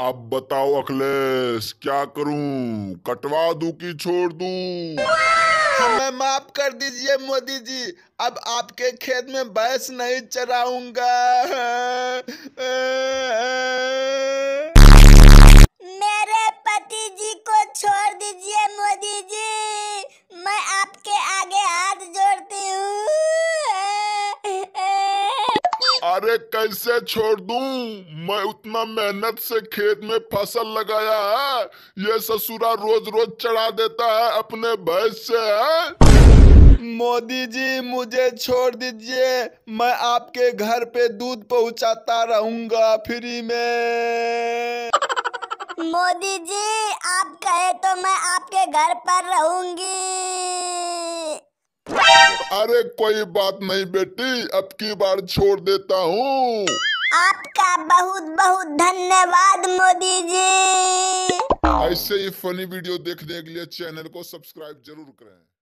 अब बताओ अखिलेश क्या करूं कटवा दूं कि छोड़ दूं? हमें माफ कर दीजिए मोदी जी अब आपके खेत में बैस नहीं चराऊंगा अरे कैसे छोड़ दूं मैं उतना मेहनत से खेत में फसल लगाया है ये ससुरा रोज रोज चढ़ा देता है अपने भैंस से है मोदी जी मुझे छोड़ दीजिए मैं आपके घर पे दूध पहुंचाता रहूंगा फ्री में मोदी जी आप कहे तो मैं आपके घर पर रहूंगी अरे कोई बात नहीं बेटी अब की बार छोड़ देता हूँ आपका बहुत बहुत धन्यवाद मोदी जी ऐसे ही फनी वीडियो देखने के लिए चैनल को सब्सक्राइब जरूर करें